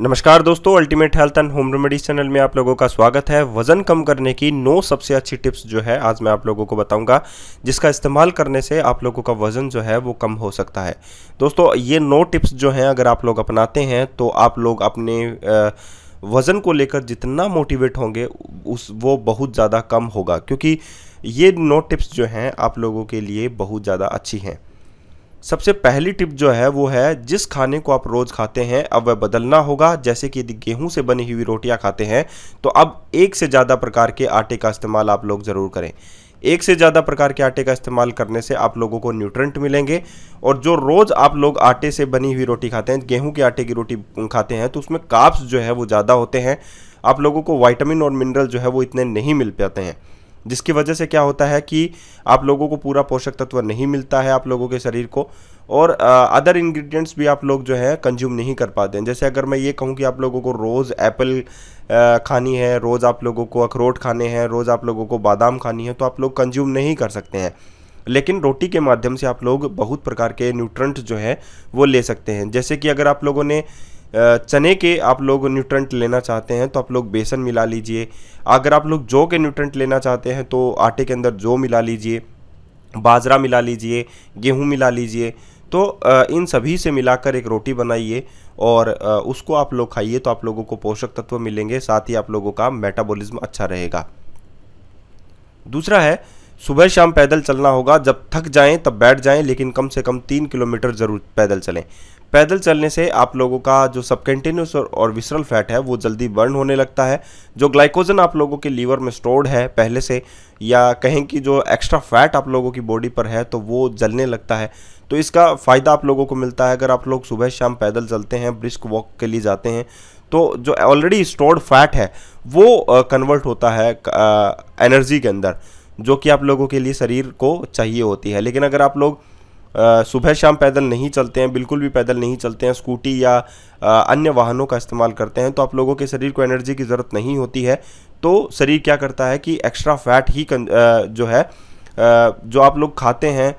नमस्कार दोस्तों ultimate health and home remedies channel में आप लोगों का स्वागत है वजन कम करने की नौ सबसे अच्छी टिप्स जो है आज मैं आप लोगों को बताऊंगा जिसका इस्तेमाल करने से आप लोगों का वजन जो है वो कम हो सकता है दोस्तों ये नौ टिप्स जो हैं अगर आप लोग अपनाते हैं तो आप लोग अपने वज़न को लेकर जितना मोटिवेट होंगे उस वो बहुत ज़्यादा कम होगा क्योंकि ये नौ टिप्स जो हैं आप लोगों के लिए बहुत ज़्यादा अच्छी हैं सबसे पहली टिप जो है वो है जिस खाने को आप रोज़ खाते हैं अब वह बदलना होगा जैसे कि यदि गेहूं से बनी हुई रोटियां खाते हैं तो अब एक से ज़्यादा प्रकार के आटे का इस्तेमाल आप लोग ज़रूर करें एक से ज़्यादा प्रकार के आटे का इस्तेमाल करने से आप लोगों को न्यूट्रेंट मिलेंगे और जो रोज़ आप लोग आटे से बनी हुई रोटी खाते हैं गेहूं के आटे की रोटी खाते हैं तो उसमें काप्स जो है वो ज़्यादा होते हैं आप लोगों को वाइटामिन और मिनरल जो है वो इतने नहीं मिल पाते हैं जिसकी वजह से क्या होता है कि आप लोगों को पूरा पोषक तत्व नहीं मिलता है आप लोगों के शरीर को और अदर इंग्रेडिएंट्स भी आप लोग जो है कंज्यूम नहीं कर पाते हैं जैसे अगर मैं ये कहूँ कि आप लोगों को रोज़ एप्पल खानी है रोज़ आप लोगों को अखरोट खाने हैं रोज़ आप लोगों को बादाम खानी है तो आप लोग कंज्यूम नहीं कर सकते हैं लेकिन रोटी के माध्यम से आप लोग बहुत प्रकार के न्यूट्रंट जो है वो ले सकते हैं जैसे कि अगर आप लोगों ने चने के आप लोग न्यूट्रंट लेना चाहते हैं तो आप लोग बेसन मिला लीजिए अगर आप लोग जौ के न्यूट्रंट लेना चाहते हैं तो आटे के अंदर जौ मिला लीजिए बाजरा मिला लीजिए गेहूँ मिला लीजिए तो इन सभी से मिलाकर एक रोटी बनाइए और उसको आप लोग खाइए तो आप लोगों को पोषक तत्व मिलेंगे साथ ही आप लोगों का मेटाबॉलिज्म अच्छा रहेगा दूसरा है सुबह शाम पैदल चलना होगा जब थक जाएं तब बैठ जाएं लेकिन कम से कम तीन किलोमीटर ज़रूर पैदल चलें पैदल चलने से आप लोगों का जो सबकेंटेन्यूस और, और विसरल फैट है वो जल्दी बर्न होने लगता है जो ग्लाइकोजन आप लोगों के लीवर में स्टोर्ड है पहले से या कहें कि जो एक्स्ट्रा फैट आप लोगों की बॉडी पर है तो वो जलने लगता है तो इसका फ़ायदा आप लोगों को मिलता है अगर आप लोग सुबह शाम पैदल चलते हैं ब्रिस्क वॉक के लिए जाते हैं तो जो ऑलरेडी स्टोर्ड फैट है वो कन्वर्ट होता है एनर्जी के अंदर जो कि आप लोगों के लिए शरीर को चाहिए होती है लेकिन अगर आप लोग सुबह शाम पैदल नहीं चलते हैं बिल्कुल भी पैदल नहीं चलते हैं स्कूटी या अन्य वाहनों का इस्तेमाल करते हैं तो आप लोगों के शरीर को एनर्जी की ज़रूरत नहीं होती है तो शरीर क्या करता है कि एक्स्ट्रा फैट ही जो है जो आप लोग खाते हैं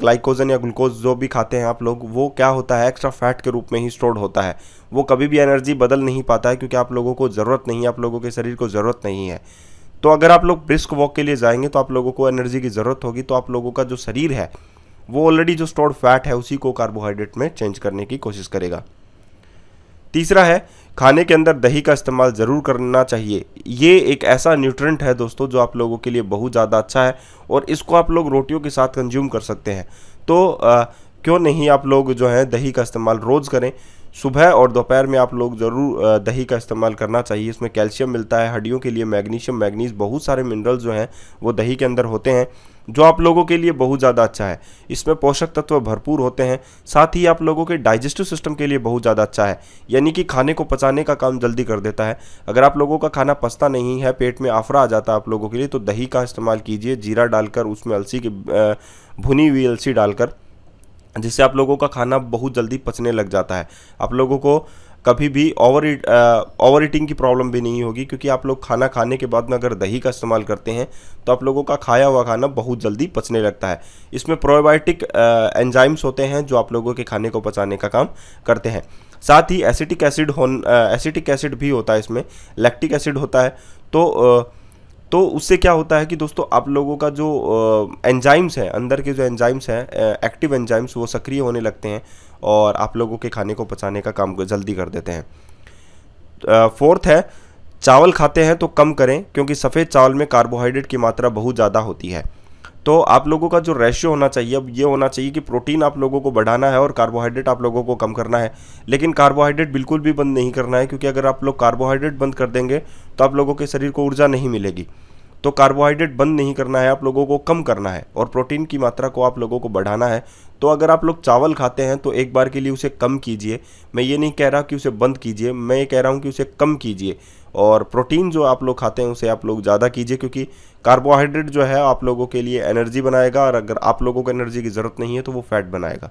ग्लाइकोजन या ग्लूकोज जो भी खाते हैं आप लोग वो क्या होता है एक्स्ट्रा फैट के रूप में ही स्टोर्ड होता है वो कभी भी एनर्जी बदल नहीं पाता है क्योंकि आप लोगों को ज़रूरत नहीं है आप लोगों के शरीर को ज़रूरत नहीं है तो अगर आप लोग ब्रिस्क वॉक के लिए जाएंगे तो आप लोगों को एनर्जी की ज़रूरत होगी तो आप लोगों का जो शरीर है वो ऑलरेडी जो स्टोर्ड फैट है उसी को कार्बोहाइड्रेट में चेंज करने की कोशिश करेगा तीसरा है खाने के अंदर दही का इस्तेमाल ज़रूर करना चाहिए ये एक ऐसा न्यूट्रेंट है दोस्तों जो आप लोगों के लिए बहुत ज़्यादा अच्छा है और इसको आप लोग रोटियों के साथ कंज्यूम कर सकते हैं तो क्यों नहीं आप लोग जो है दही का इस्तेमाल रोज़ करें सुबह और दोपहर में आप लोग ज़रूर दही का इस्तेमाल करना चाहिए इसमें कैल्शियम मिलता है हड्डियों के लिए मैग्नीशियम मैग्नीज बहुत सारे मिनरल्स जो हैं वो दही के अंदर होते हैं जो आप लोगों के लिए बहुत ज़्यादा अच्छा है इसमें पोषक तत्व भरपूर होते हैं साथ ही आप लोगों के डाइजेस्टिव सिस्टम के लिए बहुत ज़्यादा अच्छा है यानी कि खाने को पचाने का काम जल्दी कर देता है अगर आप लोगों का खाना पचता नहीं है पेट में आफरा आ जाता है आप लोगों के लिए तो दही का इस्तेमाल कीजिए जीरा डालकर उसमें अलसी की भुनी हुई अलसी डालकर जिससे आप लोगों का खाना बहुत जल्दी पचने लग जाता है आप लोगों को कभी भी ओवर ओवर ईटिंग की प्रॉब्लम भी नहीं होगी क्योंकि आप लोग खाना खाने के बाद में अगर दही का इस्तेमाल करते हैं तो आप लोगों का खाया हुआ खाना बहुत जल्दी पचने लगता है इसमें प्रोबायोटिक एंजाइम्स होते हैं जो आप लोगों के खाने को पचाने का काम करते हैं साथ ही एसिटिक एसिड हो एसिटिक एसिड भी होता है इसमें लैक्टिक एसिड होता है तो आ, तो उससे क्या होता है कि दोस्तों आप लोगों का जो एंजाइम्स हैं अंदर के जो एंजाइम्स हैं एक्टिव एंजाइम्स वो सक्रिय होने लगते हैं और आप लोगों के खाने को पचाने का काम जल्दी कर देते हैं फोर्थ है चावल खाते हैं तो कम करें क्योंकि सफ़ेद चावल में कार्बोहाइड्रेट की मात्रा बहुत ज़्यादा होती है तो आप लोगों का जो रेशियो होना चाहिए अब ये होना चाहिए कि प्रोटीन आप लोगों को बढ़ाना है और कार्बोहाइड्रेट आप लोगों को कम करना है लेकिन कार्बोहाइड्रेट बिल्कुल भी बंद नहीं करना है क्योंकि अगर आप लोग कार्बोहाइड्रेट बंद कर देंगे तो आप लोगों के शरीर को ऊर्जा नहीं मिलेगी तो कार्बोहाइड्रेट बंद नहीं करना है आप लोगों को कम करना है और प्रोटीन की मात्रा को आप लोगों को बढ़ाना है तो अगर आप लोग चावल खाते हैं तो एक बार के लिए उसे कम कीजिए मैं ये नहीं कह रहा कि उसे बंद कीजिए मैं ये कह रहा हूँ कि उसे कम कीजिए और प्रोटीन जो आप लोग खाते हैं उसे आप लोग ज़्यादा कीजिए क्योंकि कार्बोहाइड्रेट जो है आप लोगों के लिए एनर्जी बनाएगा और अगर आप लोगों को एनर्जी की ज़रूरत नहीं है तो वो फैट बनाएगा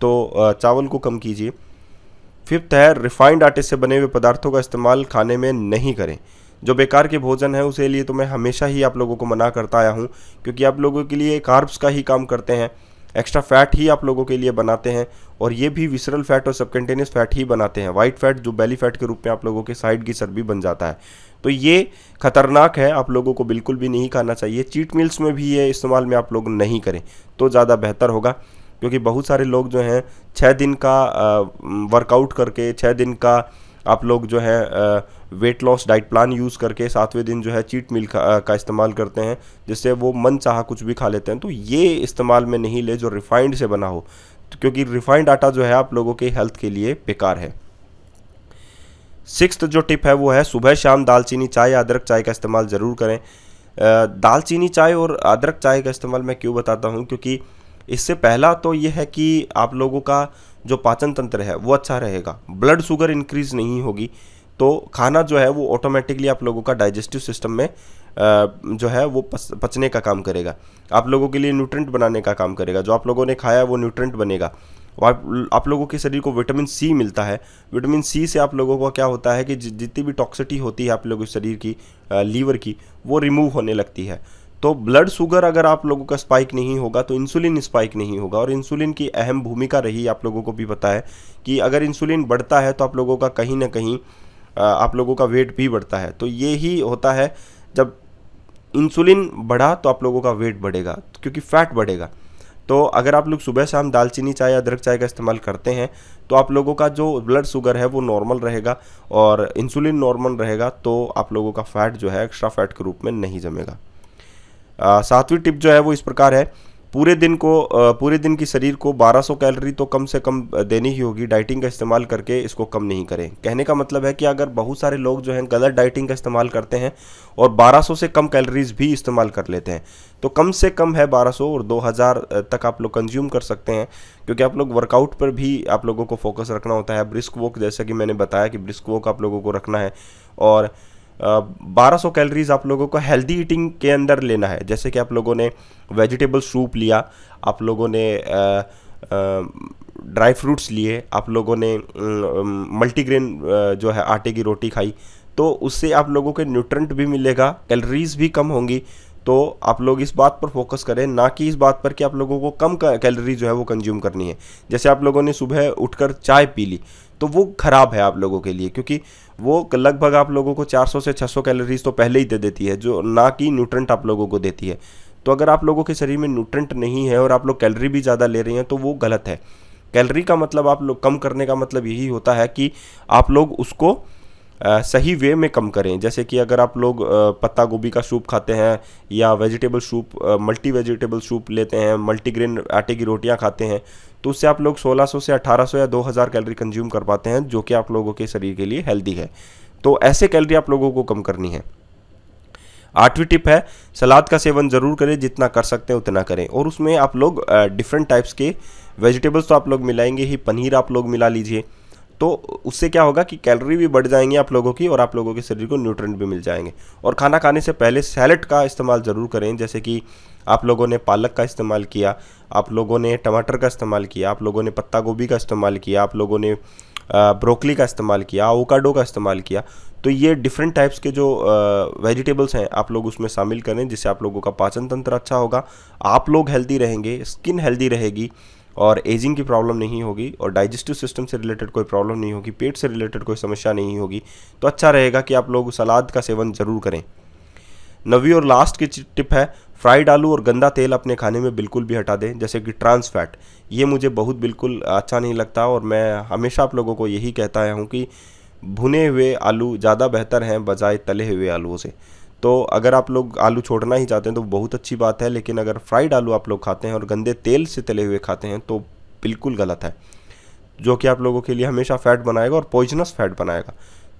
तो चावल को कम कीजिए फिफ्थ है रिफाइंड आटे से बने हुए पदार्थों का इस्तेमाल खाने में नहीं करें जो बेकार के भोजन है उसे लिए तो मैं हमेशा ही आप लोगों को मना करता आया हूँ क्योंकि आप लोगों के लिए कार्ब्स का ही काम करते हैं एक्स्ट्रा फैट ही आप लोगों के लिए बनाते हैं और ये भी विसरल फैट और सबकंटेनियस फैट ही बनाते हैं वाइट फैट जो बेली फैट के रूप में आप लोगों के साइड की भी बन जाता है तो ये खतरनाक है आप लोगों को बिल्कुल भी नहीं खाना चाहिए चीट मील्स में भी ये इस्तेमाल में आप लोग नहीं करें तो ज़्यादा बेहतर होगा क्योंकि बहुत सारे लोग जो हैं छः दिन का वर्कआउट करके छः दिन का आप लोग जो है weight loss diet plan use करके सातवें दिन जो है चीट मील का, का इस्तेमाल करते हैं जिससे वो मन चाह कुछ भी खा लेते हैं तो ये इस्तेमाल में नहीं ले जो रिफाइंड से बना हो तो क्योंकि रिफाइंड आटा जो है आप लोगों के हेल्थ के लिए बेकार है सिक्स जो टिप है वो है सुबह शाम दालचीनी चाय या अदरक चाय का इस्तेमाल ज़रूर करें दालचीनी चाय और अदरक चाय का इस्तेमाल मैं क्यों बताता हूँ क्योंकि इससे पहला तो ये है कि आप लोगों का जो पाचन तंत्र है वो अच्छा रहेगा ब्लड शुगर इंक्रीज नहीं होगी तो खाना जो है वो ऑटोमेटिकली आप लोगों का डाइजेस्टिव सिस्टम में जो है वो पचने का काम करेगा आप लोगों के लिए न्यूट्रेंट बनाने का काम करेगा जो आप लोगों ने खाया है वो न्यूट्रेंट बनेगा आप लोगों के शरीर को विटामिन सी मिलता है विटामिन सी से आप लोगों का क्या होता है कि जितनी भी टॉक्सिटी होती है आप लोगों के शरीर की लीवर की वो रिमूव होने लगती है तो ब्लड शुगर अगर आप लोगों का स्पाइक नहीं होगा तो इंसुलिन स्पाइक नहीं होगा और इंसुलिन की अहम भूमिका रही आप लोगों को भी पता है कि अगर इंसुलिन बढ़ता है तो आप लोगों का कहीं ना कहीं आप लोगों का वेट भी बढ़ता है तो ये ही होता है जब इंसुलिन बढ़ा तो आप लोगों का वेट बढ़ेगा क्योंकि फ़ैट बढ़ेगा तो अगर आप लोग सुबह शाम दालचीनी चाय या अदरक चाय का इस्तेमाल करते हैं तो आप लोगों का जो ब्लड शुगर है वो नॉर्मल रहेगा और इंसुलिन नॉर्मल रहेगा तो आप लोगों का फैट जो है एक्स्ट्रा फैट के रूप में नहीं जमेगा सातवीं टिप जो है वो इस प्रकार है पूरे दिन को पूरे दिन की शरीर को 1200 कैलोरी तो कम से कम देनी ही होगी डाइटिंग का इस्तेमाल करके इसको कम नहीं करें कहने का मतलब है कि अगर बहुत सारे लोग जो हैं गलत डाइटिंग का इस्तेमाल करते हैं और 1200 से कम कैलोरीज भी इस्तेमाल कर लेते हैं तो कम से कम है 1200 और 2000 तक आप लोग कंज्यूम कर सकते हैं क्योंकि आप लोग वर्कआउट पर भी आप लोगों को फोकस रखना होता है ब्रिस्क वॉक जैसा कि मैंने बताया कि ब्रिस्क वॉक आप लोगों को रखना है और बारह सौ कैलरीज आप लोगों को हेल्दी ईटिंग के अंदर लेना है जैसे कि आप लोगों ने वेजिटेबल सूप लिया आप लोगों ने ड्राई फ्रूट्स लिए आप लोगों ने मल्टीग्रेन जो है आटे की रोटी खाई तो उससे आप लोगों के न्यूट्रंट भी मिलेगा कैलरीज़ भी कम होंगी तो आप लोग इस बात पर फोकस करें ना कि इस बात पर कि आप लोगों को कम कैलरी जो है वो कंज्यूम करनी है जैसे आप लोगों ने सुबह उठकर चाय पी ली तो वो ख़राब है आप लोगों के लिए क्योंकि वो लगभग आप लोगों को 400 से 600 कैलोरीज तो पहले ही दे देती है जो ना कि न्यूट्रेंट आप लोगों को देती है तो अगर आप लोगों के शरीर में न्यूट्रेंट नहीं है और आप लोग कैलरी भी ज़्यादा ले रहे हैं तो वो गलत है कैलरी का मतलब आप लोग कम करने का मतलब यही होता है कि आप लोग उसको सही वे में कम करें जैसे कि अगर आप लोग पत्ता गोभी का सूप खाते हैं या vegetable soup multi vegetable soup लेते हैं मल्टीग्रेन आटे की रोटियां खाते हैं तो उससे आप लोग 1600 से 1800 या 2000 कैलोरी कंज्यूम कर पाते हैं जो कि आप लोगों के शरीर के लिए हेल्दी है तो ऐसे कैलोरी आप लोगों को कम करनी है आठवीं टिप है सलाद का सेवन ज़रूर करें जितना कर सकते हैं उतना करें और उसमें आप लोग डिफरेंट टाइप्स के वेजिटेबल्स तो आप लोग मिलाएंगे ही पनीर आप लोग मिला लीजिए तो उससे क्या होगा कि कैलोरी भी बढ़ जाएंगी आप लोगों की और आप लोगों के शरीर को न्यूट्रेंट भी मिल जाएंगे और खाना खाने से पहले सैलड का इस्तेमाल ज़रूर करें जैसे कि आप लोगों ने पालक का इस्तेमाल किया आप लोगों ने टमाटर का इस्तेमाल किया आप लोगों ने पत्ता गोभी का इस्तेमाल किया आप लोगों ने ब्रोकली का इस्तेमाल किया ओकाडो का इस्तेमाल किया तो ये डिफरेंट टाइप्स के जो वेजिटेबल्स हैं आप लोग उसमें शामिल करें जिससे आप लोगों का पाचन तंत्र अच्छा होगा आप लोग हेल्दी रहेंगे स्किन हेल्दी रहेगी और एजिंग की प्रॉब्लम नहीं होगी और डाइजेस्टिव सिस्टम से रिलेटेड कोई प्रॉब्लम नहीं होगी पेट से रिलेटेड कोई समस्या नहीं होगी तो अच्छा रहेगा कि आप लोग सलाद का सेवन ज़रूर करें नवी और लास्ट की टिप है फ्राइड आलू और गंदा तेल अपने खाने में बिल्कुल भी हटा दें जैसे कि ट्रांस फैट ये मुझे बहुत बिल्कुल अच्छा नहीं लगता और मैं हमेशा आप लोगों को यही कहता हूँ कि भुने हुए आलू ज़्यादा बेहतर हैं बजाय तले हुए आलुओं से तो अगर आप लोग आलू छोड़ना ही चाहते हैं तो बहुत अच्छी बात है लेकिन अगर फ्राइड आलू आप लोग खाते हैं और गंदे तेल से तले हुए खाते हैं तो बिल्कुल गलत है जो कि आप लोगों के लिए हमेशा फैट बनाएगा और पॉइजनस फैट बनाएगा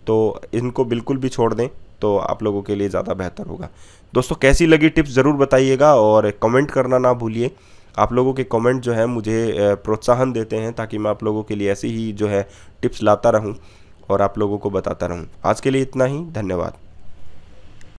तो इनको बिल्कुल भी छोड़ दें तो आप लोगों के लिए ज़्यादा बेहतर होगा दोस्तों कैसी लगी टिप्स ज़रूर बताइएगा और कमेंट करना ना भूलिए आप लोगों के कमेंट जो है मुझे प्रोत्साहन देते हैं ताकि मैं आप लोगों के लिए ऐसी ही जो है टिप्स लाता रहूं और आप लोगों को बताता रहूं आज के लिए इतना ही धन्यवाद